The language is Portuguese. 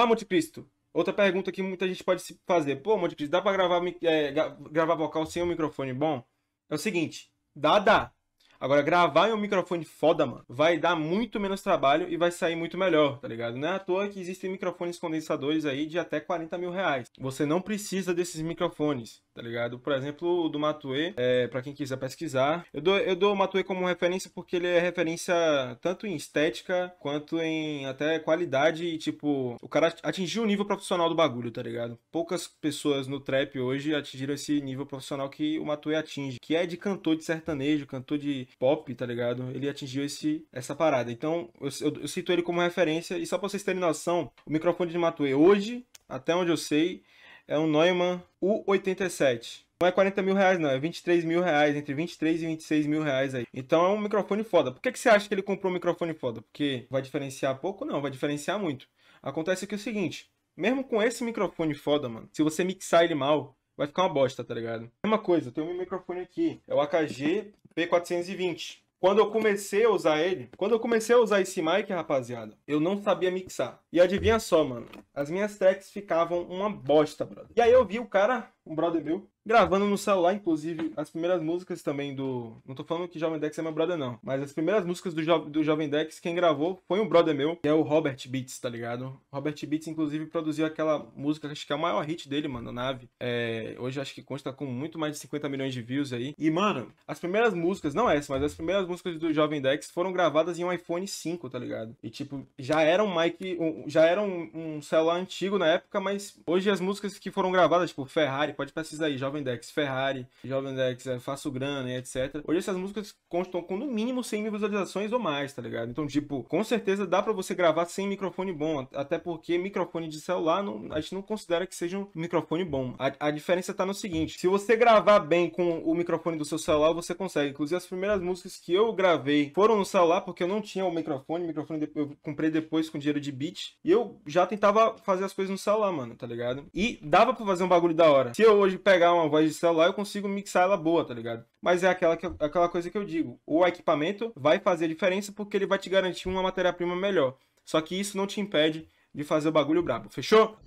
Ah, Monte Cristo, outra pergunta que muita gente pode se fazer. Pô, Monte Cristo, dá pra gravar, é, gravar vocal sem um microfone bom? É o seguinte, dá, dá. Agora, gravar em um microfone foda, mano, vai dar muito menos trabalho e vai sair muito melhor, tá ligado? Não é à toa que existem microfones condensadores aí de até 40 mil reais. Você não precisa desses microfones, tá ligado? Por exemplo, o do Matue, é, para quem quiser pesquisar. Eu dou, eu dou o Matue como referência porque ele é referência tanto em estética quanto em até qualidade e, tipo, o cara atingiu o nível profissional do bagulho, tá ligado? Poucas pessoas no trap hoje atingiram esse nível profissional que o Matue atinge, que é de cantor de sertanejo, cantor de pop, tá ligado? Ele atingiu esse, essa parada. Então, eu, eu, eu cito ele como referência. E só pra vocês terem noção, o microfone de Matue hoje, até onde eu sei, é um Neumann U87. Não é 40 mil reais, não. É 23 mil reais, entre 23 e 26 mil reais aí. Então é um microfone foda. Por que, que você acha que ele comprou um microfone foda? Porque vai diferenciar pouco? Não, vai diferenciar muito. Acontece que é o seguinte, mesmo com esse microfone foda, mano, se você mixar ele mal, vai ficar uma bosta, tá ligado? Mesma coisa, tem um microfone aqui, é o AKG P420. Quando eu comecei a usar ele, quando eu comecei a usar esse mic, rapaziada, eu não sabia mixar. E adivinha só, mano, as minhas tracks ficavam uma bosta, brother. E aí eu vi o cara um brother meu, gravando no celular, inclusive, as primeiras músicas também do. Não tô falando que Jovem Dex é meu brother, não. Mas as primeiras músicas do, jo... do Jovem Dex, quem gravou foi um brother meu, que é o Robert Beats, tá ligado? Robert Beats, inclusive, produziu aquela música, acho que é o maior hit dele, mano, Nave. É... Hoje acho que consta com muito mais de 50 milhões de views aí. E, mano, as primeiras músicas, não essa, mas as primeiras músicas do Jovem Dex foram gravadas em um iPhone 5, tá ligado? E, tipo, já era um mic. Um... Já era um, um celular antigo na época, mas hoje as músicas que foram gravadas, tipo, Ferrari pode pesquisar aí, Jovem Dex Ferrari, Jovem Dex é, Faço Grana, etc. Hoje essas músicas constam com no mínimo 100 mil visualizações ou mais, tá ligado? Então, tipo, com certeza dá para você gravar sem microfone bom, até porque microfone de celular não, a gente não considera que seja um microfone bom. A, a diferença tá no seguinte, se você gravar bem com o microfone do seu celular, você consegue. Inclusive, as primeiras músicas que eu gravei foram no celular, porque eu não tinha o microfone, o microfone eu comprei depois com dinheiro de beat, e eu já tentava fazer as coisas no celular, mano, tá ligado? E dava pra fazer um bagulho da hora. Se eu hoje pegar uma voz de celular, eu consigo mixar ela boa, tá ligado? Mas é aquela, que, aquela coisa que eu digo. O equipamento vai fazer a diferença porque ele vai te garantir uma matéria-prima melhor. Só que isso não te impede de fazer o bagulho brabo. Fechou?